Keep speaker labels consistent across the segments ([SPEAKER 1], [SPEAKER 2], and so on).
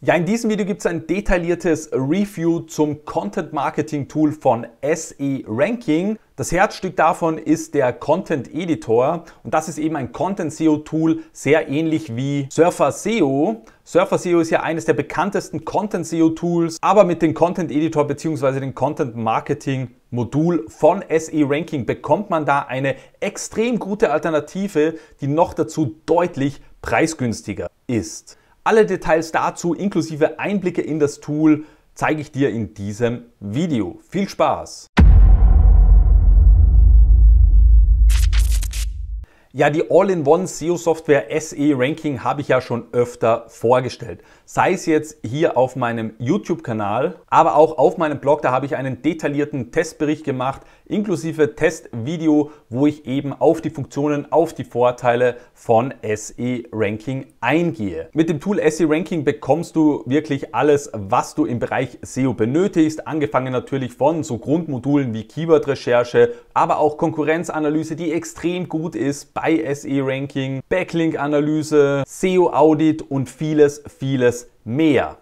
[SPEAKER 1] Ja, in diesem Video gibt es ein detailliertes Review zum Content Marketing Tool von SE Ranking. Das Herzstück davon ist der Content Editor und das ist eben ein Content SEO Tool, sehr ähnlich wie Surfer SEO. Surfer SEO ist ja eines der bekanntesten Content SEO Tools, aber mit dem Content Editor bzw. dem Content Marketing Modul von SE Ranking bekommt man da eine extrem gute Alternative, die noch dazu deutlich preisgünstiger ist. Alle Details dazu inklusive Einblicke in das Tool zeige ich dir in diesem Video. Viel Spaß! Ja, die All-in-One SEO-Software SE Ranking habe ich ja schon öfter vorgestellt. Sei es jetzt hier auf meinem YouTube-Kanal, aber auch auf meinem Blog, da habe ich einen detaillierten Testbericht gemacht, inklusive Testvideo, wo ich eben auf die Funktionen, auf die Vorteile von SE Ranking eingehe. Mit dem Tool SE Ranking bekommst du wirklich alles, was du im Bereich SEO benötigst, angefangen natürlich von so Grundmodulen wie Keyword-Recherche, aber auch Konkurrenzanalyse, die extrem gut ist bei SE Ranking, Backlink-Analyse, SEO-Audit und vieles, vieles mehr.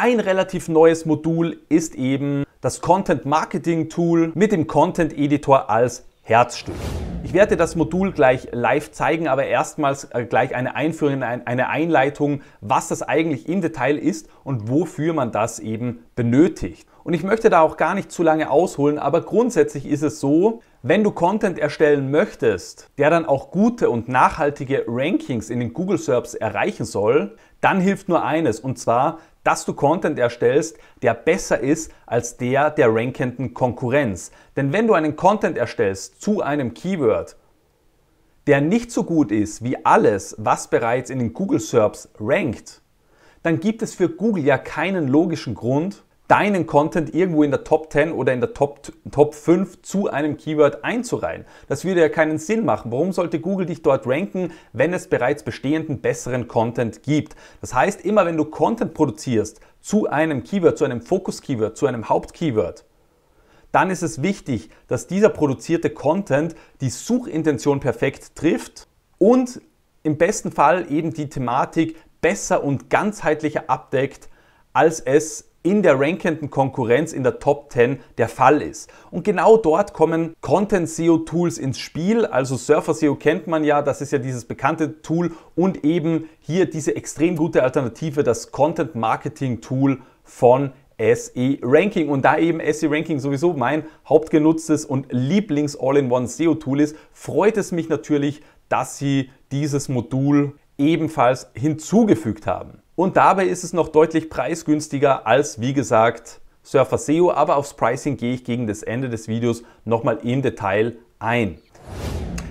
[SPEAKER 1] Ein relativ neues Modul ist eben das Content Marketing Tool mit dem Content Editor als Herzstück. Ich werde das Modul gleich live zeigen, aber erstmals äh, gleich eine Einführung, eine Einleitung, was das eigentlich im Detail ist und wofür man das eben benötigt. Und ich möchte da auch gar nicht zu lange ausholen, aber grundsätzlich ist es so, wenn du Content erstellen möchtest, der dann auch gute und nachhaltige Rankings in den Google Search erreichen soll, dann hilft nur eines, und zwar dass du Content erstellst, der besser ist als der der rankenden Konkurrenz. Denn wenn du einen Content erstellst zu einem Keyword, der nicht so gut ist wie alles, was bereits in den Google SERPs rankt, dann gibt es für Google ja keinen logischen Grund, deinen Content irgendwo in der Top 10 oder in der Top, Top 5 zu einem Keyword einzureihen. Das würde ja keinen Sinn machen. Warum sollte Google dich dort ranken, wenn es bereits bestehenden besseren Content gibt? Das heißt, immer wenn du Content produzierst zu einem Keyword, zu einem Fokus-Keyword, zu einem Haupt-Keyword, dann ist es wichtig, dass dieser produzierte Content die Suchintention perfekt trifft und im besten Fall eben die Thematik besser und ganzheitlicher abdeckt, als es in der rankenden Konkurrenz in der Top 10 der Fall ist. Und genau dort kommen Content SEO Tools ins Spiel. Also Surfer SEO kennt man ja, das ist ja dieses bekannte Tool und eben hier diese extrem gute Alternative, das Content Marketing Tool von SE Ranking. Und da eben SE Ranking sowieso mein hauptgenutztes und Lieblings-All-in-One SEO Tool ist, freut es mich natürlich, dass sie dieses Modul ebenfalls hinzugefügt haben. Und dabei ist es noch deutlich preisgünstiger als, wie gesagt, Surfer SEO, aber aufs Pricing gehe ich gegen das Ende des Videos nochmal im Detail ein.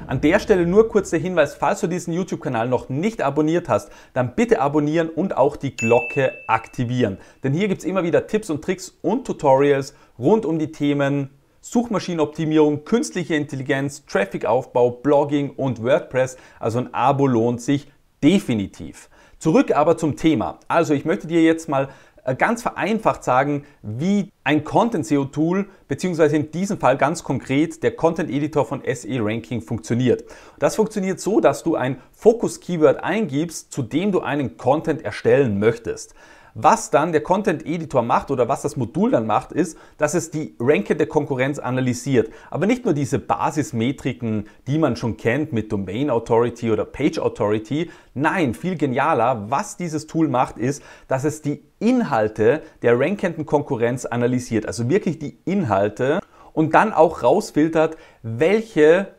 [SPEAKER 1] An der Stelle nur kurz der Hinweis, falls du diesen YouTube-Kanal noch nicht abonniert hast, dann bitte abonnieren und auch die Glocke aktivieren. Denn hier gibt es immer wieder Tipps und Tricks und Tutorials rund um die Themen Suchmaschinenoptimierung, künstliche Intelligenz, Trafficaufbau, Blogging und WordPress. Also ein Abo lohnt sich definitiv. Zurück aber zum Thema. Also ich möchte dir jetzt mal äh, ganz vereinfacht sagen, wie ein Content SEO Tool, beziehungsweise in diesem Fall ganz konkret der Content Editor von SE Ranking funktioniert. Das funktioniert so, dass du ein Fokus Keyword eingibst, zu dem du einen Content erstellen möchtest. Was dann der Content Editor macht oder was das Modul dann macht, ist, dass es die Ranke der Konkurrenz analysiert. Aber nicht nur diese Basismetriken, die man schon kennt mit Domain Authority oder Page Authority. Nein, viel genialer, was dieses Tool macht, ist, dass es die Inhalte der rankenden Konkurrenz analysiert. Also wirklich die Inhalte und dann auch rausfiltert, welche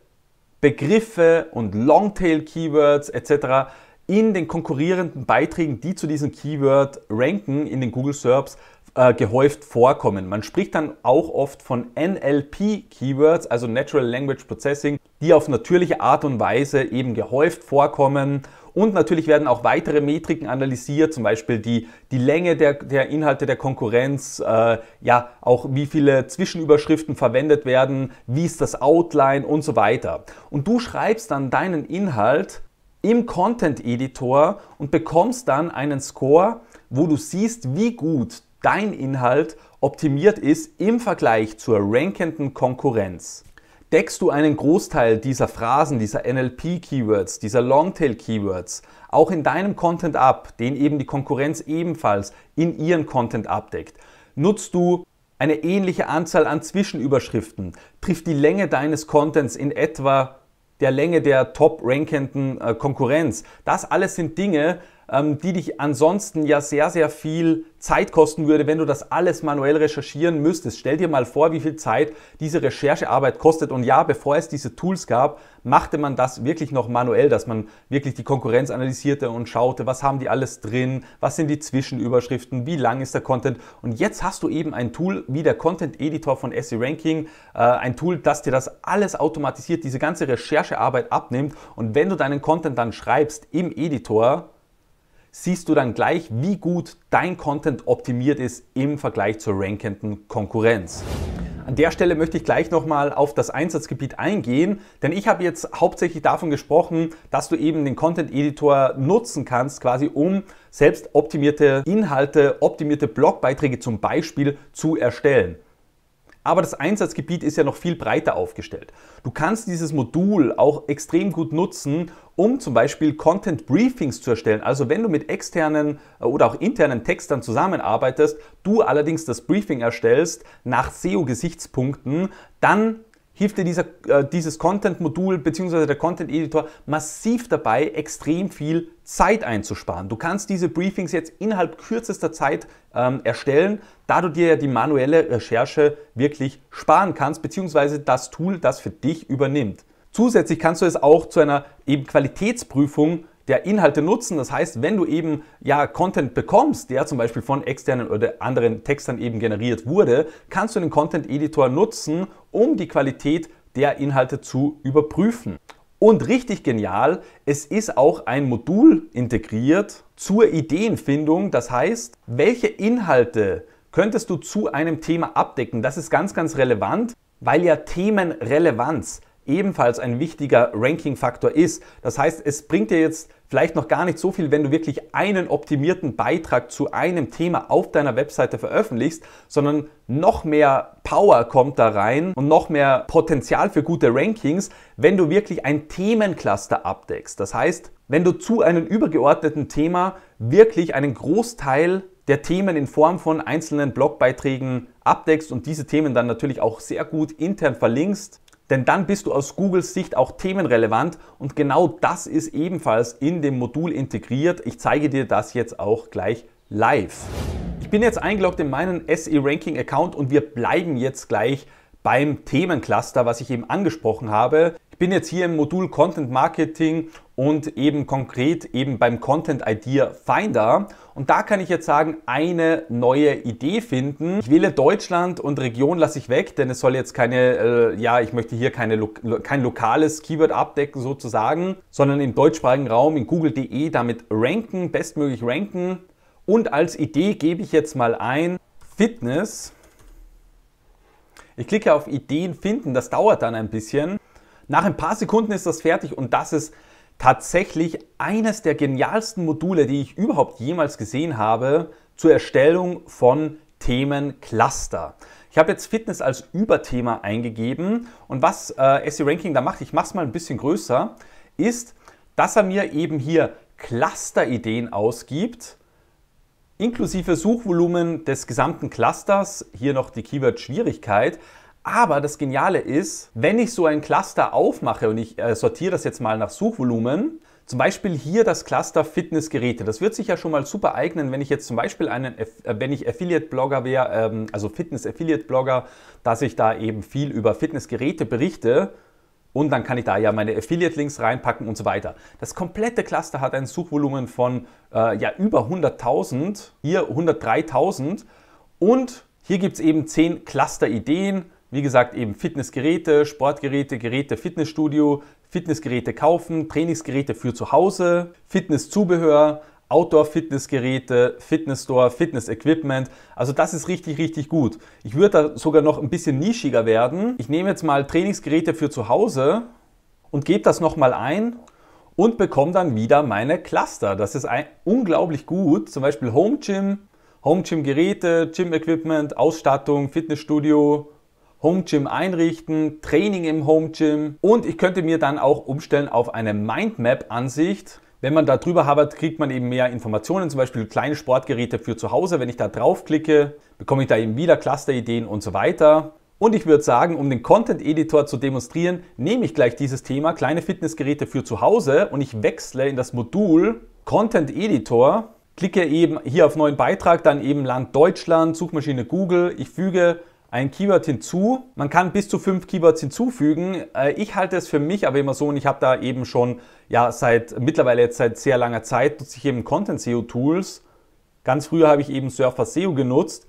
[SPEAKER 1] Begriffe und Longtail-Keywords etc in den konkurrierenden Beiträgen, die zu diesem Keyword ranken, in den Google SERPs, äh, gehäuft vorkommen. Man spricht dann auch oft von NLP-Keywords, also Natural Language Processing, die auf natürliche Art und Weise eben gehäuft vorkommen. Und natürlich werden auch weitere Metriken analysiert, zum Beispiel die, die Länge der, der Inhalte der Konkurrenz, äh, ja, auch wie viele Zwischenüberschriften verwendet werden, wie ist das Outline und so weiter. Und du schreibst dann deinen Inhalt im Content Editor und bekommst dann einen Score, wo du siehst, wie gut dein Inhalt optimiert ist im Vergleich zur rankenden Konkurrenz. Deckst du einen Großteil dieser Phrasen, dieser NLP-Keywords, dieser Longtail-Keywords auch in deinem Content ab, den eben die Konkurrenz ebenfalls in ihren Content abdeckt? Nutzt du eine ähnliche Anzahl an Zwischenüberschriften? Trifft die Länge deines Contents in etwa der Länge der top rankenden äh, Konkurrenz. Das alles sind Dinge, ähm, die dich ansonsten ja sehr, sehr viel Zeit kosten würde, wenn du das alles manuell recherchieren müsstest. Stell dir mal vor, wie viel Zeit diese Recherchearbeit kostet. Und ja, bevor es diese Tools gab, machte man das wirklich noch manuell, dass man wirklich die Konkurrenz analysierte und schaute, was haben die alles drin, was sind die Zwischenüberschriften, wie lang ist der Content. Und jetzt hast du eben ein Tool wie der Content Editor von SE Ranking, äh, ein Tool, das dir das alles automatisiert, diese ganze Recherchearbeit abnimmt. Und wenn du deinen Content dann schreibst im Editor, siehst du dann gleich, wie gut dein Content optimiert ist im Vergleich zur rankenden Konkurrenz. An der Stelle möchte ich gleich nochmal auf das Einsatzgebiet eingehen, denn ich habe jetzt hauptsächlich davon gesprochen, dass du eben den Content Editor nutzen kannst, quasi um selbst optimierte Inhalte, optimierte Blogbeiträge zum Beispiel zu erstellen. Aber das Einsatzgebiet ist ja noch viel breiter aufgestellt. Du kannst dieses Modul auch extrem gut nutzen, um zum Beispiel Content Briefings zu erstellen. Also wenn du mit externen äh, oder auch internen Textern zusammenarbeitest, du allerdings das Briefing erstellst nach SEO-Gesichtspunkten, dann hilft dir dieser, äh, dieses Content-Modul bzw. der Content-Editor massiv dabei, extrem viel Zeit einzusparen. Du kannst diese Briefings jetzt innerhalb kürzester Zeit ähm, erstellen, da du dir ja die manuelle Recherche wirklich sparen kannst, bzw. das Tool, das für dich übernimmt. Zusätzlich kannst du es auch zu einer eben Qualitätsprüfung der Inhalte nutzen. Das heißt, wenn du eben ja Content bekommst, der zum Beispiel von externen oder anderen Textern eben generiert wurde, kannst du den Content Editor nutzen, um die Qualität der Inhalte zu überprüfen. Und richtig genial, es ist auch ein Modul integriert zur Ideenfindung. Das heißt, welche Inhalte könntest du zu einem Thema abdecken? Das ist ganz, ganz relevant, weil ja Themenrelevanz ebenfalls ein wichtiger Ranking-Faktor ist. Das heißt, es bringt dir jetzt vielleicht noch gar nicht so viel, wenn du wirklich einen optimierten Beitrag zu einem Thema auf deiner Webseite veröffentlichst, sondern noch mehr Power kommt da rein und noch mehr Potenzial für gute Rankings, wenn du wirklich ein Themencluster abdeckst. Das heißt, wenn du zu einem übergeordneten Thema wirklich einen Großteil der Themen in Form von einzelnen Blogbeiträgen abdeckst und diese Themen dann natürlich auch sehr gut intern verlinkst, denn dann bist du aus Googles Sicht auch themenrelevant und genau das ist ebenfalls in dem Modul integriert. Ich zeige dir das jetzt auch gleich live. Ich bin jetzt eingeloggt in meinen SE Ranking Account und wir bleiben jetzt gleich beim Themencluster, was ich eben angesprochen habe. Ich bin jetzt hier im Modul Content Marketing und eben konkret eben beim Content Idea Finder und da kann ich jetzt sagen, eine neue Idee finden. Ich wähle Deutschland und Region lasse ich weg, denn es soll jetzt keine, äh, ja, ich möchte hier keine, lo kein lokales Keyword abdecken sozusagen, sondern im deutschsprachigen Raum in google.de damit ranken, bestmöglich ranken. Und als Idee gebe ich jetzt mal ein Fitness. Ich klicke auf Ideen finden, das dauert dann ein bisschen. Nach ein paar Sekunden ist das fertig und das ist tatsächlich eines der genialsten Module, die ich überhaupt jemals gesehen habe, zur Erstellung von Themencluster. Ich habe jetzt Fitness als Überthema eingegeben und was äh, SE Ranking da macht, ich mache es mal ein bisschen größer, ist, dass er mir eben hier Cluster-Ideen ausgibt, inklusive Suchvolumen des gesamten Clusters, hier noch die Keyword-Schwierigkeit, aber das Geniale ist, wenn ich so ein Cluster aufmache und ich äh, sortiere das jetzt mal nach Suchvolumen, zum Beispiel hier das Cluster Fitnessgeräte. Das wird sich ja schon mal super eignen, wenn ich jetzt zum Beispiel einen, äh, wenn ich Affiliate-Blogger wäre, ähm, also Fitness-Affiliate-Blogger, dass ich da eben viel über Fitnessgeräte berichte. Und dann kann ich da ja meine Affiliate-Links reinpacken und so weiter. Das komplette Cluster hat ein Suchvolumen von äh, ja, über 100.000, hier 103.000. Und hier gibt es eben 10 Cluster-Ideen, wie gesagt, eben Fitnessgeräte, Sportgeräte, Geräte, Fitnessstudio, Fitnessgeräte kaufen, Trainingsgeräte für zu Hause, Fitnesszubehör, Outdoor-Fitnessgeräte, Fitnessstore, Fitness-Equipment. Also das ist richtig, richtig gut. Ich würde da sogar noch ein bisschen nischiger werden. Ich nehme jetzt mal Trainingsgeräte für zu Hause und gebe das nochmal ein und bekomme dann wieder meine Cluster. Das ist unglaublich gut. Zum Beispiel Home Gym, Home Gym Geräte, Gym Equipment, Ausstattung, Fitnessstudio, Home Gym einrichten, Training im Home Gym und ich könnte mir dann auch umstellen auf eine Mindmap-Ansicht. Wenn man da drüber habert, kriegt man eben mehr Informationen, zum Beispiel kleine Sportgeräte für zu Hause. Wenn ich da draufklicke, bekomme ich da eben wieder Clusterideen und so weiter. Und ich würde sagen, um den Content Editor zu demonstrieren, nehme ich gleich dieses Thema kleine Fitnessgeräte für zu Hause und ich wechsle in das Modul Content Editor, klicke eben hier auf neuen Beitrag, dann eben Land Deutschland, Suchmaschine Google, ich füge ein Keyword hinzu. Man kann bis zu fünf Keywords hinzufügen. Äh, ich halte es für mich aber immer so und ich habe da eben schon ja seit mittlerweile jetzt seit sehr langer Zeit nutze ich eben Content SEO Tools. Ganz früher habe ich eben Surfer SEO genutzt.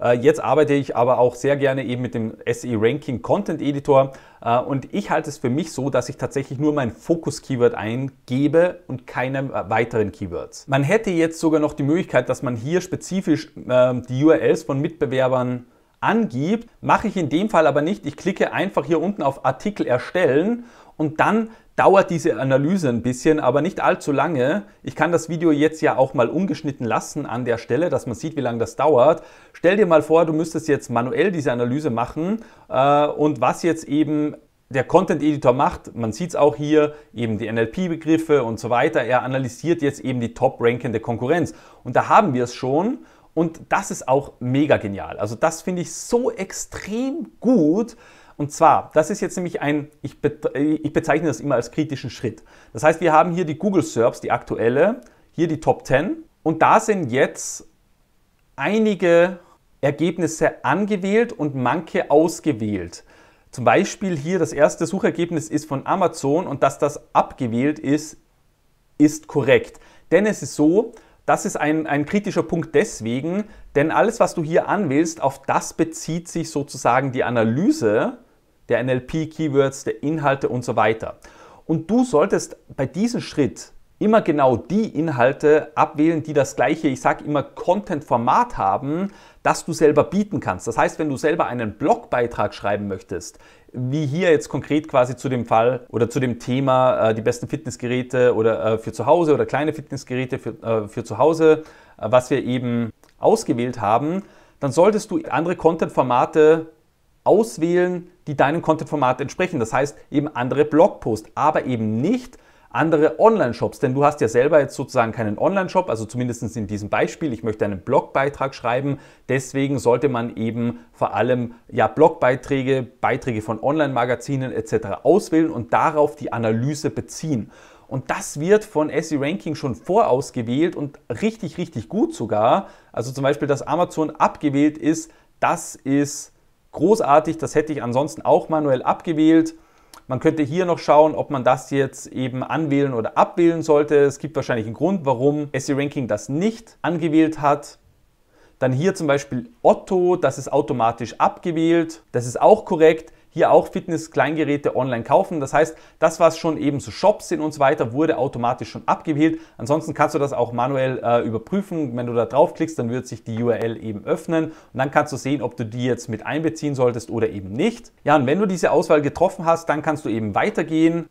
[SPEAKER 1] Äh, jetzt arbeite ich aber auch sehr gerne eben mit dem SE Ranking Content Editor äh, und ich halte es für mich so, dass ich tatsächlich nur mein Fokus-Keyword eingebe und keine weiteren Keywords. Man hätte jetzt sogar noch die Möglichkeit, dass man hier spezifisch ähm, die URLs von Mitbewerbern angibt. Mache ich in dem Fall aber nicht. Ich klicke einfach hier unten auf Artikel erstellen und dann dauert diese Analyse ein bisschen, aber nicht allzu lange. Ich kann das Video jetzt ja auch mal ungeschnitten lassen an der Stelle, dass man sieht, wie lange das dauert. Stell dir mal vor, du müsstest jetzt manuell diese Analyse machen äh, und was jetzt eben der Content Editor macht, man sieht es auch hier, eben die NLP-Begriffe und so weiter, er analysiert jetzt eben die top rankende Konkurrenz. Und da haben wir es schon. Und das ist auch mega genial. Also das finde ich so extrem gut. Und zwar, das ist jetzt nämlich ein, ich, be ich bezeichne das immer als kritischen Schritt. Das heißt, wir haben hier die Google SERPs, die aktuelle, hier die Top 10 und da sind jetzt einige Ergebnisse angewählt und manche ausgewählt. Zum Beispiel hier das erste Suchergebnis ist von Amazon und dass das abgewählt ist, ist korrekt. Denn es ist so, das ist ein, ein kritischer Punkt deswegen, denn alles, was du hier anwählst, auf das bezieht sich sozusagen die Analyse der NLP-Keywords, der Inhalte und so weiter. Und du solltest bei diesem Schritt immer genau die Inhalte abwählen, die das gleiche, ich sage immer, Content-Format haben, das du selber bieten kannst. Das heißt, wenn du selber einen Blogbeitrag schreiben möchtest, wie hier jetzt konkret quasi zu dem Fall oder zu dem Thema äh, die besten Fitnessgeräte oder äh, für zu Hause oder kleine Fitnessgeräte für, äh, für zu Hause, äh, was wir eben ausgewählt haben, dann solltest du andere Content-Formate auswählen, die deinem Content-Format entsprechen. Das heißt eben andere Blogposts, aber eben nicht andere Online-Shops, denn du hast ja selber jetzt sozusagen keinen Online-Shop, also zumindest in diesem Beispiel, ich möchte einen Blogbeitrag schreiben, deswegen sollte man eben vor allem ja Blogbeiträge, Beiträge von Online-Magazinen etc. auswählen und darauf die Analyse beziehen. Und das wird von SE Ranking schon vorausgewählt und richtig, richtig gut sogar. Also zum Beispiel, dass Amazon abgewählt ist, das ist großartig, das hätte ich ansonsten auch manuell abgewählt. Man könnte hier noch schauen, ob man das jetzt eben anwählen oder abwählen sollte. Es gibt wahrscheinlich einen Grund, warum SE Ranking das nicht angewählt hat. Dann hier zum Beispiel Otto, das ist automatisch abgewählt. Das ist auch korrekt hier auch Fitness-Kleingeräte online kaufen. Das heißt, das, was schon eben so Shops sind und so weiter, wurde automatisch schon abgewählt. Ansonsten kannst du das auch manuell äh, überprüfen. Wenn du da draufklickst, dann wird sich die URL eben öffnen und dann kannst du sehen, ob du die jetzt mit einbeziehen solltest oder eben nicht. Ja, und wenn du diese Auswahl getroffen hast, dann kannst du eben weitergehen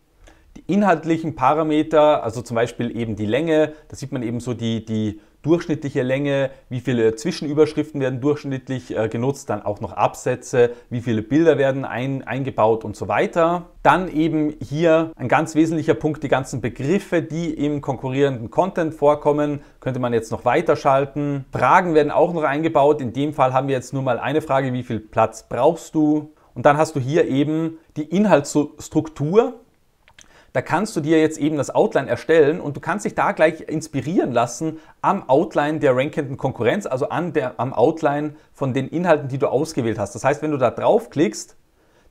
[SPEAKER 1] die inhaltlichen Parameter, also zum Beispiel eben die Länge, da sieht man eben so die, die durchschnittliche Länge, wie viele Zwischenüberschriften werden durchschnittlich äh, genutzt, dann auch noch Absätze, wie viele Bilder werden ein, eingebaut und so weiter. Dann eben hier ein ganz wesentlicher Punkt, die ganzen Begriffe, die im konkurrierenden Content vorkommen, könnte man jetzt noch weiterschalten. Fragen werden auch noch eingebaut. In dem Fall haben wir jetzt nur mal eine Frage, wie viel Platz brauchst du? Und dann hast du hier eben die Inhaltsstruktur, da kannst du dir jetzt eben das Outline erstellen und du kannst dich da gleich inspirieren lassen am Outline der rankenden Konkurrenz, also an der, am Outline von den Inhalten, die du ausgewählt hast. Das heißt, wenn du da draufklickst,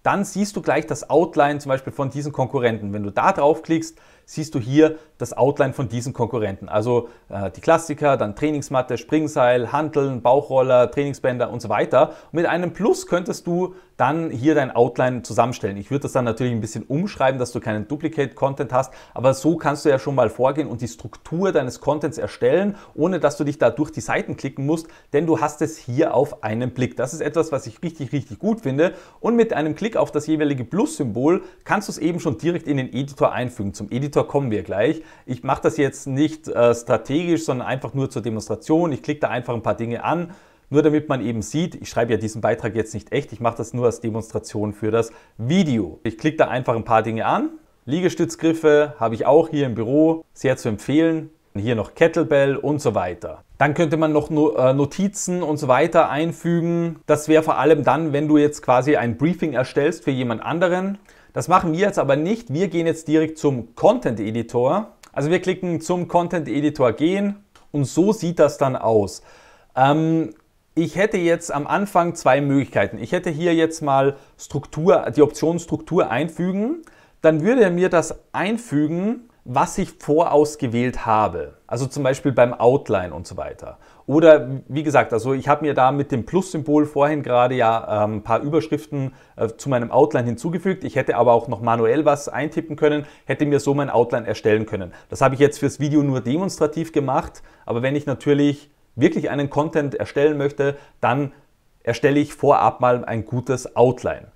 [SPEAKER 1] dann siehst du gleich das Outline zum Beispiel von diesen Konkurrenten. Wenn du da draufklickst, siehst du hier das Outline von diesen Konkurrenten. Also äh, die Klassiker, dann Trainingsmatte, Springseil, Hanteln, Bauchroller, Trainingsbänder und so weiter. Und mit einem Plus könntest du dann hier dein Outline zusammenstellen. Ich würde das dann natürlich ein bisschen umschreiben, dass du keinen Duplicate-Content hast, aber so kannst du ja schon mal vorgehen und die Struktur deines Contents erstellen, ohne dass du dich da durch die Seiten klicken musst, denn du hast es hier auf einen Blick. Das ist etwas, was ich richtig, richtig gut finde. Und mit einem Klick auf das jeweilige Plus-Symbol kannst du es eben schon direkt in den Editor einfügen. Zum Editor TikTok kommen wir gleich. Ich mache das jetzt nicht äh, strategisch, sondern einfach nur zur Demonstration. Ich klicke da einfach ein paar Dinge an, nur damit man eben sieht, ich schreibe ja diesen Beitrag jetzt nicht echt, ich mache das nur als Demonstration für das Video. Ich klicke da einfach ein paar Dinge an. Liegestützgriffe habe ich auch hier im Büro, sehr zu empfehlen. Hier noch Kettlebell und so weiter. Dann könnte man noch äh, Notizen und so weiter einfügen. Das wäre vor allem dann, wenn du jetzt quasi ein Briefing erstellst für jemand anderen. Das machen wir jetzt aber nicht. Wir gehen jetzt direkt zum Content Editor. Also wir klicken zum Content Editor gehen und so sieht das dann aus. Ähm, ich hätte jetzt am Anfang zwei Möglichkeiten. Ich hätte hier jetzt mal Struktur, die Option Struktur einfügen. Dann würde er mir das einfügen was ich vorausgewählt habe. Also zum Beispiel beim Outline und so weiter. Oder wie gesagt, also ich habe mir da mit dem Plus-Symbol vorhin gerade ja ähm, ein paar Überschriften äh, zu meinem Outline hinzugefügt. Ich hätte aber auch noch manuell was eintippen können, hätte mir so mein Outline erstellen können. Das habe ich jetzt fürs Video nur demonstrativ gemacht, aber wenn ich natürlich wirklich einen Content erstellen möchte, dann erstelle ich vorab mal ein gutes Outline.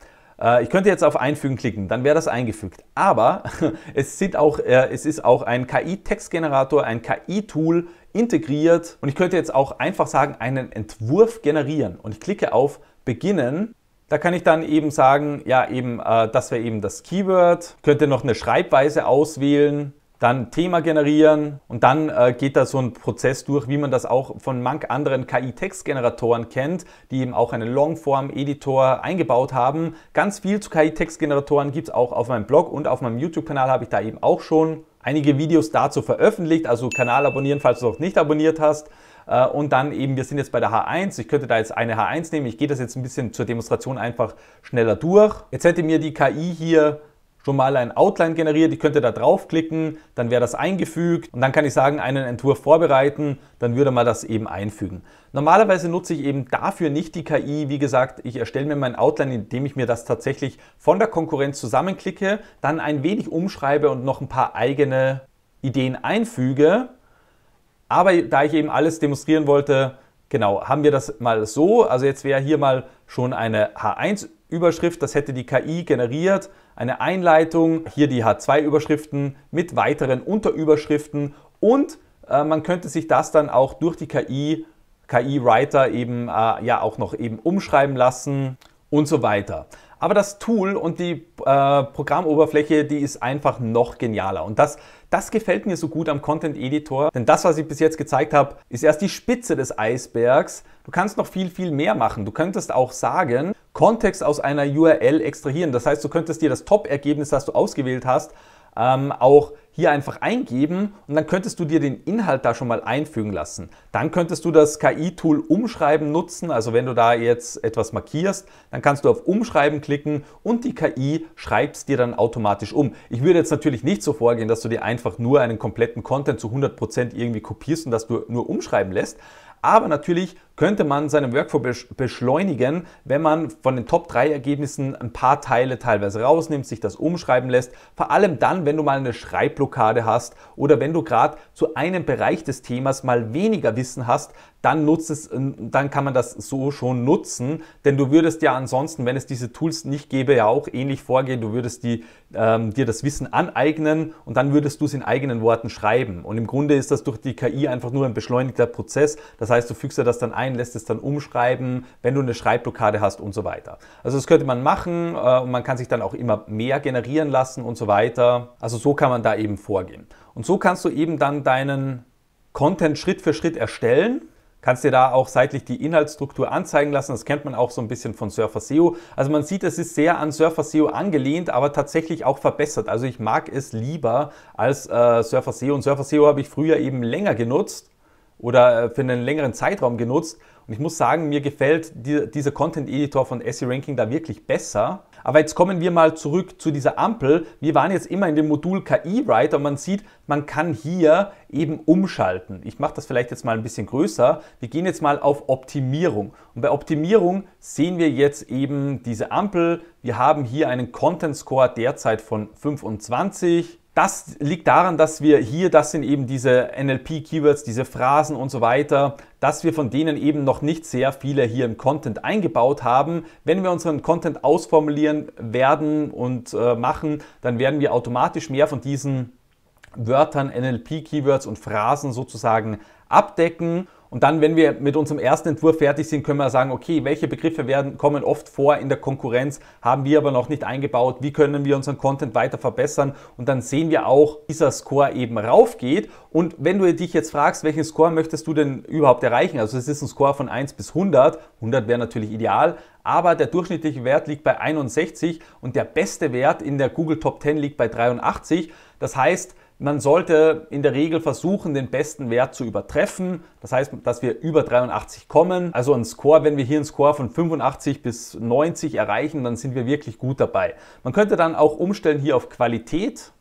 [SPEAKER 1] Äh, ich könnte jetzt auf Einfügen klicken, dann wäre das eingefügt. Aber es, sind auch, äh, es ist auch ein KI-Textgenerator, ein KI-Tool integriert und ich könnte jetzt auch einfach sagen, einen Entwurf generieren und ich klicke auf Beginnen da kann ich dann eben sagen, ja, eben, äh, das wäre eben das Keyword. könnte noch eine Schreibweise auswählen dann Thema generieren und dann äh, geht da so ein Prozess durch, wie man das auch von manch anderen KI-Textgeneratoren kennt, die eben auch einen Longform-Editor eingebaut haben. Ganz viel zu KI-Textgeneratoren gibt es auch auf meinem Blog und auf meinem YouTube-Kanal habe ich da eben auch schon einige Videos dazu veröffentlicht, also Kanal abonnieren, falls du noch nicht abonniert hast. Äh, und dann eben, wir sind jetzt bei der H1. Ich könnte da jetzt eine H1 nehmen. Ich gehe das jetzt ein bisschen zur Demonstration einfach schneller durch. Jetzt hätte mir die KI hier schon mal ein Outline generiert. Ich könnte da draufklicken, dann wäre das eingefügt und dann kann ich sagen, einen Entwurf vorbereiten, dann würde man das eben einfügen. Normalerweise nutze ich eben dafür nicht die KI. Wie gesagt, ich erstelle mir mein Outline, indem ich mir das tatsächlich von der Konkurrenz zusammenklicke, dann ein wenig umschreibe und noch ein paar eigene Ideen einfüge. Aber da ich eben alles demonstrieren wollte, genau, haben wir das mal so. Also jetzt wäre hier mal schon eine H1 Überschrift, das hätte die KI generiert, eine Einleitung, hier die H2-Überschriften mit weiteren Unterüberschriften und äh, man könnte sich das dann auch durch die KI, KI-Writer eben äh, ja auch noch eben umschreiben lassen und so weiter. Aber das Tool und die äh, Programmoberfläche, die ist einfach noch genialer. Und das, das gefällt mir so gut am Content Editor, denn das, was ich bis jetzt gezeigt habe, ist erst die Spitze des Eisbergs. Du kannst noch viel, viel mehr machen. Du könntest auch sagen, Kontext aus einer URL extrahieren. Das heißt, du könntest dir das Top-Ergebnis, das du ausgewählt hast, ähm, auch hier einfach eingeben und dann könntest du dir den Inhalt da schon mal einfügen lassen. Dann könntest du das KI-Tool Umschreiben nutzen, also wenn du da jetzt etwas markierst, dann kannst du auf Umschreiben klicken und die KI schreibt es dir dann automatisch um. Ich würde jetzt natürlich nicht so vorgehen, dass du dir einfach nur einen kompletten Content zu 100% Prozent irgendwie kopierst und dass du nur umschreiben lässt, aber natürlich könnte man seinen Workflow beschleunigen, wenn man von den Top 3 Ergebnissen ein paar Teile teilweise rausnimmt, sich das umschreiben lässt. Vor allem dann, wenn du mal eine Schreibblockade hast oder wenn du gerade zu einem Bereich des Themas mal weniger Wissen hast, dann nutzt es, ähm, dann kann man das so schon nutzen, denn du würdest ja ansonsten, wenn es diese Tools nicht gäbe, ja auch ähnlich vorgehen. Du würdest die, ähm, dir das Wissen aneignen und dann würdest du es in eigenen Worten schreiben. Und im Grunde ist das durch die KI einfach nur ein beschleunigter Prozess. Das heißt, du fügst ja das dann ein rein, lässt es dann umschreiben, wenn du eine Schreibblockade hast und so weiter. Also das könnte man machen äh, und man kann sich dann auch immer mehr generieren lassen und so weiter. Also so kann man da eben vorgehen. Und so kannst du eben dann deinen Content Schritt für Schritt erstellen kannst dir da auch seitlich die Inhaltsstruktur anzeigen lassen. Das kennt man auch so ein bisschen von Surfer SEO. Also man sieht, es ist sehr an Surfer SEO angelehnt, aber tatsächlich auch verbessert. Also ich mag es lieber als äh, Surfer SEO. Und Surfer SEO habe ich früher eben länger genutzt oder äh, für einen längeren Zeitraum genutzt. Und ich muss sagen, mir gefällt die, dieser Content Editor von SE Ranking da wirklich besser. Aber jetzt kommen wir mal zurück zu dieser Ampel. Wir waren jetzt immer in dem Modul KI Writer und man sieht, man kann hier eben umschalten. Ich mache das vielleicht jetzt mal ein bisschen größer. Wir gehen jetzt mal auf Optimierung. Und bei Optimierung sehen wir jetzt eben diese Ampel. Wir haben hier einen Content Score derzeit von 25. Das liegt daran, dass wir hier, das sind eben diese NLP-Keywords, diese Phrasen und so weiter, dass wir von denen eben noch nicht sehr viele hier im Content eingebaut haben. Wenn wir unseren Content ausformulieren werden und äh, machen, dann werden wir automatisch mehr von diesen Wörtern, NLP-Keywords und Phrasen sozusagen abdecken. Und dann, wenn wir mit unserem ersten Entwurf fertig sind, können wir sagen, okay, welche Begriffe werden, kommen oft vor in der Konkurrenz, haben wir aber noch nicht eingebaut, wie können wir unseren Content weiter verbessern und dann sehen wir auch, dieser Score eben raufgeht. Und wenn du dich jetzt fragst, welchen Score möchtest du denn überhaupt erreichen, also es ist ein Score von 1 bis 100, 100 wäre natürlich ideal, aber der durchschnittliche Wert liegt bei 61 und der beste Wert in der Google Top 10 liegt bei 83. Das heißt, man sollte in der Regel versuchen, den besten Wert zu übertreffen. Das heißt, dass wir über 83 kommen. Also ein Score, wenn wir hier einen Score von 85 bis 90 erreichen, dann sind wir wirklich gut dabei. Man könnte dann auch umstellen hier auf Qualität.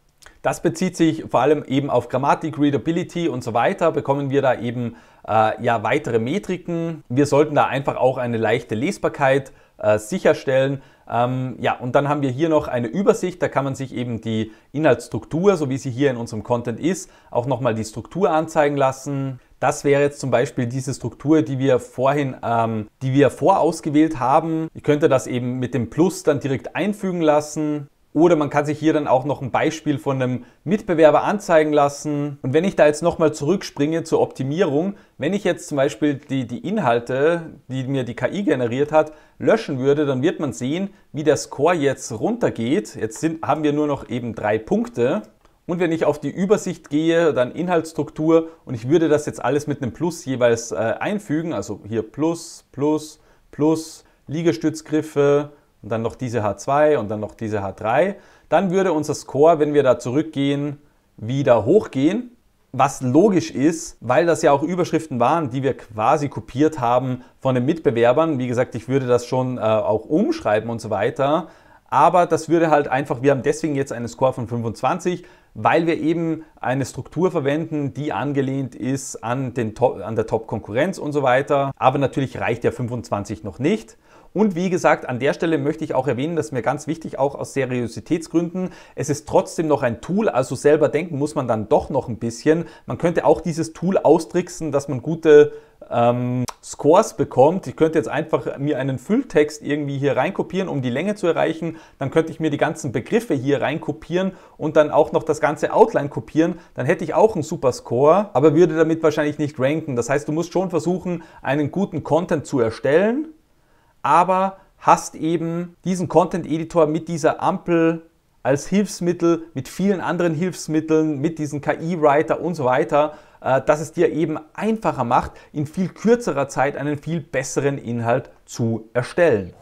[SPEAKER 1] Das bezieht sich vor allem eben auf Grammatik, Readability und so weiter. Bekommen wir da eben äh, ja weitere Metriken. Wir sollten da einfach auch eine leichte Lesbarkeit äh, sicherstellen. Ähm, ja, und dann haben wir hier noch eine Übersicht, da kann man sich eben die Inhaltsstruktur, so wie sie hier in unserem Content ist, auch nochmal die Struktur anzeigen lassen. Das wäre jetzt zum Beispiel diese Struktur, die wir vorhin, ähm, die wir vorausgewählt haben. Ich könnte das eben mit dem Plus dann direkt einfügen lassen. Oder man kann sich hier dann auch noch ein Beispiel von einem Mitbewerber anzeigen lassen. Und wenn ich da jetzt nochmal zurückspringe zur Optimierung, wenn ich jetzt zum Beispiel die, die Inhalte, die mir die KI generiert hat, löschen würde, dann wird man sehen, wie der Score jetzt runtergeht. Jetzt sind, haben wir nur noch eben drei Punkte. Und wenn ich auf die Übersicht gehe, dann Inhaltsstruktur und ich würde das jetzt alles mit einem Plus jeweils äh, einfügen, also hier Plus, Plus, Plus, Liegestützgriffe, und dann noch diese H2 und dann noch diese H3, dann würde unser Score, wenn wir da zurückgehen, wieder hochgehen. Was logisch ist, weil das ja auch Überschriften waren, die wir quasi kopiert haben von den Mitbewerbern. Wie gesagt, ich würde das schon äh, auch umschreiben und so weiter. Aber das würde halt einfach, wir haben deswegen jetzt einen Score von 25, weil wir eben eine Struktur verwenden, die angelehnt ist an, den Top, an der Top-Konkurrenz und so weiter. Aber natürlich reicht ja 25 noch nicht. Und wie gesagt, an der Stelle möchte ich auch erwähnen, dass mir ganz wichtig, auch aus Seriositätsgründen, es ist trotzdem noch ein Tool, also selber denken muss man dann doch noch ein bisschen. Man könnte auch dieses Tool austricksen, dass man gute ähm, Scores bekommt. Ich könnte jetzt einfach mir einen Fülltext irgendwie hier reinkopieren, um die Länge zu erreichen. Dann könnte ich mir die ganzen Begriffe hier reinkopieren und dann auch noch das ganze Outline kopieren. Dann hätte ich auch einen super Score, aber würde damit wahrscheinlich nicht ranken. Das heißt, du musst schon versuchen, einen guten Content zu erstellen aber hast eben diesen Content Editor mit dieser Ampel als Hilfsmittel, mit vielen anderen Hilfsmitteln, mit diesem KI-Writer und so weiter, äh, dass es dir eben einfacher macht, in viel kürzerer Zeit einen viel besseren Inhalt zu erstellen.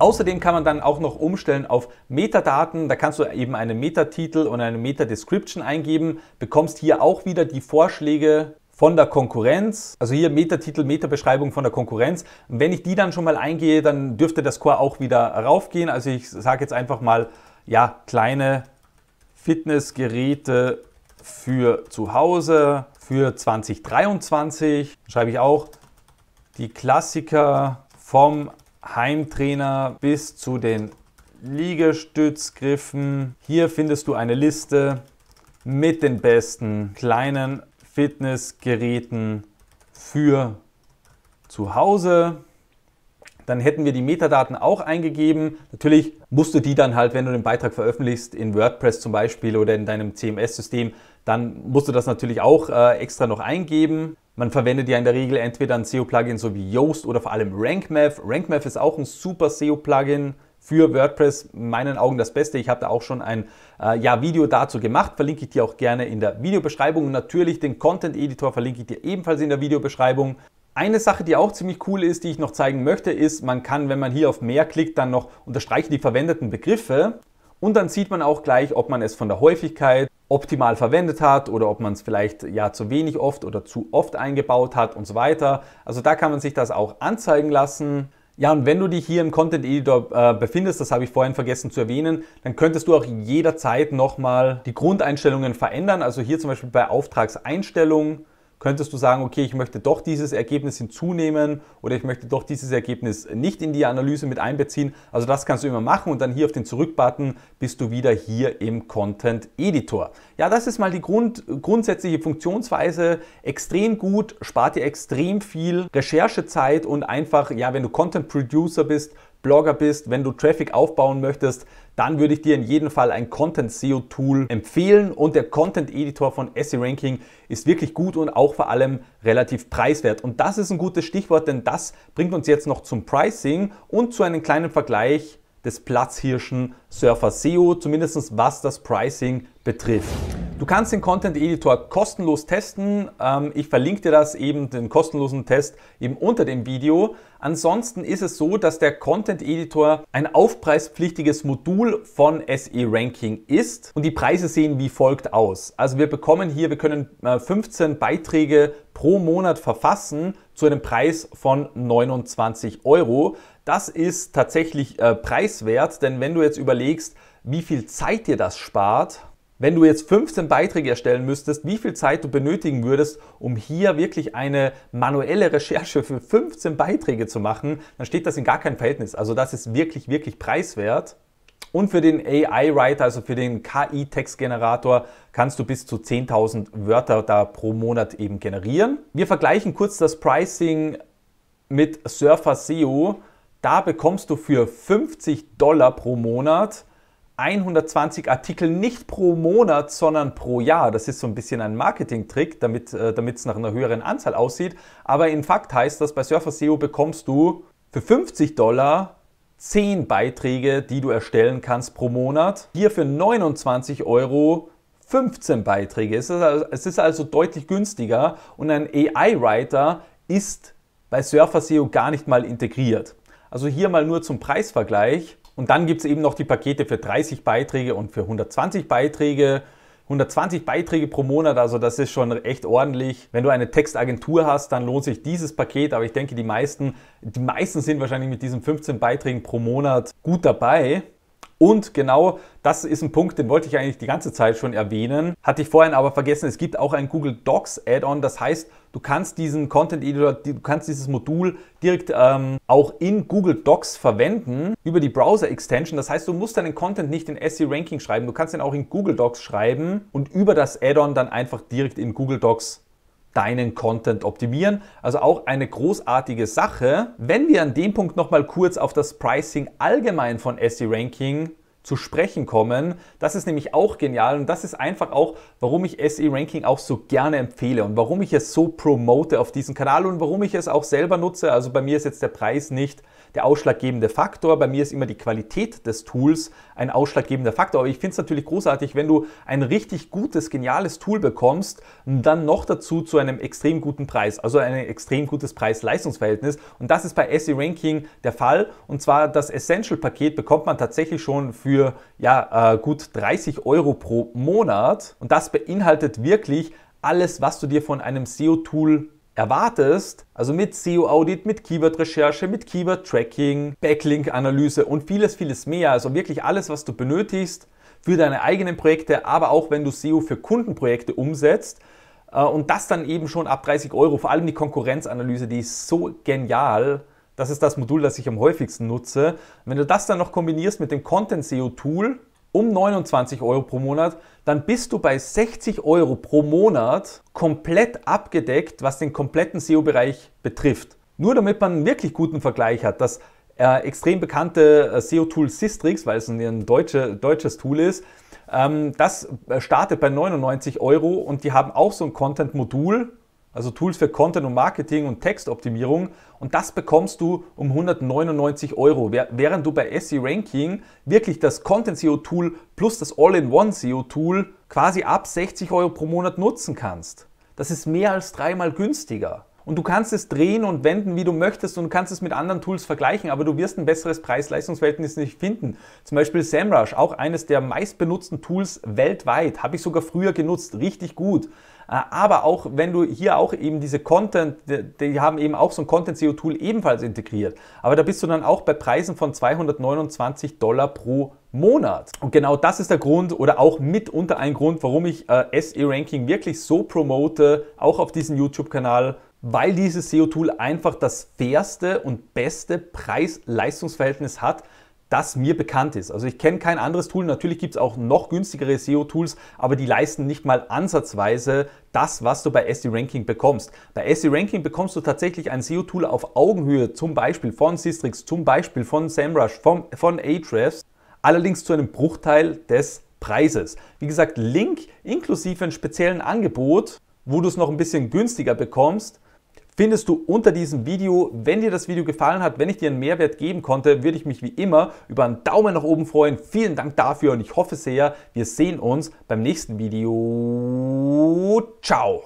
[SPEAKER 1] Außerdem kann man dann auch noch umstellen auf Metadaten. Da kannst du eben einen Metatitel und eine Meta-Description eingeben, bekommst hier auch wieder die Vorschläge von der Konkurrenz, also hier Metatitel, Metabeschreibung von der Konkurrenz. Und wenn ich die dann schon mal eingehe, dann dürfte der Score auch wieder raufgehen. Also ich sage jetzt einfach mal, ja, kleine Fitnessgeräte für zu Hause für 2023. Schreibe ich auch die Klassiker vom Heimtrainer bis zu den Liegestützgriffen. Hier findest du eine Liste mit den besten kleinen Fitnessgeräten für zu Hause. Dann hätten wir die Metadaten auch eingegeben. Natürlich musst du die dann halt, wenn du den Beitrag veröffentlichst, in WordPress zum Beispiel oder in deinem CMS-System, dann musst du das natürlich auch äh, extra noch eingeben. Man verwendet ja in der Regel entweder ein SEO-Plugin so wie Yoast oder vor allem RankMath. RankMath ist auch ein super SEO-Plugin für WordPress in meinen Augen das Beste. Ich habe da auch schon ein äh, ja, Video dazu gemacht, verlinke ich dir auch gerne in der Videobeschreibung. Und natürlich den Content Editor verlinke ich dir ebenfalls in der Videobeschreibung. Eine Sache, die auch ziemlich cool ist, die ich noch zeigen möchte, ist, man kann, wenn man hier auf mehr klickt, dann noch unterstreichen die verwendeten Begriffe und dann sieht man auch gleich, ob man es von der Häufigkeit optimal verwendet hat oder ob man es vielleicht ja zu wenig oft oder zu oft eingebaut hat und so weiter. Also da kann man sich das auch anzeigen lassen. Ja, und wenn du dich hier im Content Editor äh, befindest, das habe ich vorhin vergessen zu erwähnen, dann könntest du auch jederzeit nochmal die Grundeinstellungen verändern. Also hier zum Beispiel bei Auftragseinstellungen könntest du sagen, okay, ich möchte doch dieses Ergebnis hinzunehmen oder ich möchte doch dieses Ergebnis nicht in die Analyse mit einbeziehen. Also das kannst du immer machen und dann hier auf den Zurück-Button bist du wieder hier im Content Editor. Ja, das ist mal die Grund, grundsätzliche Funktionsweise. Extrem gut, spart dir extrem viel Recherchezeit und einfach, ja, wenn du Content Producer bist, Blogger bist, wenn du Traffic aufbauen möchtest, dann würde ich dir in jedem Fall ein Content SEO Tool empfehlen und der Content Editor von SE Ranking ist wirklich gut und auch vor allem relativ preiswert. Und das ist ein gutes Stichwort, denn das bringt uns jetzt noch zum Pricing und zu einem kleinen Vergleich des Platzhirschen Surfer SEO, zumindest was das Pricing betrifft. Du kannst den Content Editor kostenlos testen. Ähm, ich verlinke dir das eben, den kostenlosen Test, eben unter dem Video. Ansonsten ist es so, dass der Content Editor ein aufpreispflichtiges Modul von SE Ranking ist und die Preise sehen wie folgt aus. Also wir bekommen hier, wir können 15 äh, Beiträge pro Monat verfassen zu einem Preis von 29 Euro. Das ist tatsächlich äh, preiswert, denn wenn du jetzt überlegst, wie viel Zeit dir das spart, wenn du jetzt 15 Beiträge erstellen müsstest, wie viel Zeit du benötigen würdest, um hier wirklich eine manuelle Recherche für 15 Beiträge zu machen, dann steht das in gar keinem Verhältnis. Also das ist wirklich, wirklich preiswert. Und für den AI-Writer, also für den KI-Textgenerator, kannst du bis zu 10.000 Wörter da pro Monat eben generieren. Wir vergleichen kurz das Pricing mit Surfer SEO. Da bekommst du für 50 Dollar pro Monat 120 Artikel nicht pro Monat, sondern pro Jahr. Das ist so ein bisschen ein Marketing-Trick, damit äh, es nach einer höheren Anzahl aussieht. Aber in Fakt heißt das, bei Surfer SEO bekommst du für 50 Dollar 10 Beiträge, die du erstellen kannst pro Monat. Hier für 29 Euro 15 Beiträge. Es ist also, es ist also deutlich günstiger und ein AI-Writer ist bei Surfer SEO gar nicht mal integriert. Also hier mal nur zum Preisvergleich. Und dann gibt es eben noch die Pakete für 30 Beiträge und für 120 Beiträge. 120 Beiträge pro Monat, also das ist schon echt ordentlich. Wenn du eine Textagentur hast, dann lohnt sich dieses Paket, aber ich denke, die meisten, die meisten sind wahrscheinlich mit diesen 15 Beiträgen pro Monat gut dabei. Und genau das ist ein Punkt, den wollte ich eigentlich die ganze Zeit schon erwähnen, hatte ich vorhin aber vergessen. Es gibt auch ein Google Docs Add-on, das heißt, du kannst diesen Content Editor, du kannst dieses Modul direkt ähm, auch in Google Docs verwenden über die Browser Extension. Das heißt, du musst deinen Content nicht in SE Ranking schreiben, du kannst ihn auch in Google Docs schreiben und über das Add-on dann einfach direkt in Google Docs deinen Content optimieren. Also auch eine großartige Sache. Wenn wir an dem Punkt nochmal kurz auf das Pricing allgemein von SE Ranking zu sprechen kommen. Das ist nämlich auch genial und das ist einfach auch, warum ich SE Ranking auch so gerne empfehle und warum ich es so promote auf diesem Kanal und warum ich es auch selber nutze. Also bei mir ist jetzt der Preis nicht der ausschlaggebende Faktor. Bei mir ist immer die Qualität des Tools ein ausschlaggebender Faktor. Aber ich finde es natürlich großartig, wenn du ein richtig gutes, geniales Tool bekommst dann noch dazu zu einem extrem guten Preis, also ein extrem gutes Preis-Leistungsverhältnis. Und das ist bei SE Ranking der Fall. Und zwar das Essential-Paket bekommt man tatsächlich schon für ja, äh, gut 30 Euro pro Monat. Und das beinhaltet wirklich alles, was du dir von einem SEO-Tool erwartest, also mit SEO-Audit, mit Keyword-Recherche, mit Keyword-Tracking, Backlink-Analyse und vieles, vieles mehr. Also wirklich alles, was du benötigst für deine eigenen Projekte, aber auch wenn du SEO für Kundenprojekte umsetzt. Äh, und das dann eben schon ab 30 Euro. Vor allem die Konkurrenzanalyse, die ist so genial. Das ist das Modul, das ich am häufigsten nutze. wenn du das dann noch kombinierst mit dem Content-SEO-Tool, um 29 Euro pro Monat, dann bist du bei 60 Euro pro Monat komplett abgedeckt, was den kompletten SEO-Bereich betrifft. Nur damit man einen wirklich guten Vergleich hat, das äh, extrem bekannte äh, SEO-Tool Sistrix, weil es ein deutsche, deutsches Tool ist, ähm, das äh, startet bei 99 Euro und die haben auch so ein Content-Modul, also Tools für Content und Marketing und Textoptimierung. Und das bekommst du um 199 Euro, während du bei SE Ranking wirklich das Content SEO Tool plus das All-in-One SEO Tool quasi ab 60 Euro pro Monat nutzen kannst. Das ist mehr als dreimal günstiger. Und du kannst es drehen und wenden, wie du möchtest und kannst es mit anderen Tools vergleichen, aber du wirst ein besseres Preis-Leistungs-Verhältnis nicht finden. Zum Beispiel SEMrush, auch eines der meistbenutzten Tools weltweit, habe ich sogar früher genutzt, richtig gut. Äh, aber auch wenn du hier auch eben diese Content, die haben eben auch so ein Content SEO Tool ebenfalls integriert. Aber da bist du dann auch bei Preisen von 229 Dollar pro Monat. Und genau das ist der Grund oder auch mitunter ein Grund, warum ich äh, SE Ranking wirklich so promote, auch auf diesem YouTube-Kanal, weil dieses SEO-Tool einfach das fairste und beste Preis-Leistungsverhältnis hat, das mir bekannt ist. Also ich kenne kein anderes Tool. Natürlich gibt es auch noch günstigere SEO-Tools, aber die leisten nicht mal ansatzweise das, was du bei SEO Ranking bekommst. Bei SEO Ranking bekommst du tatsächlich ein SEO-Tool auf Augenhöhe, zum Beispiel von Sistrix, zum Beispiel von SEMrush, vom, von Ahrefs, allerdings zu einem Bruchteil des Preises. Wie gesagt, Link inklusive einem speziellen Angebot, wo du es noch ein bisschen günstiger bekommst, findest du unter diesem Video. Wenn dir das Video gefallen hat, wenn ich dir einen Mehrwert geben konnte, würde ich mich wie immer über einen Daumen nach oben freuen. Vielen Dank dafür und ich hoffe sehr, wir sehen uns beim nächsten Video. Ciao!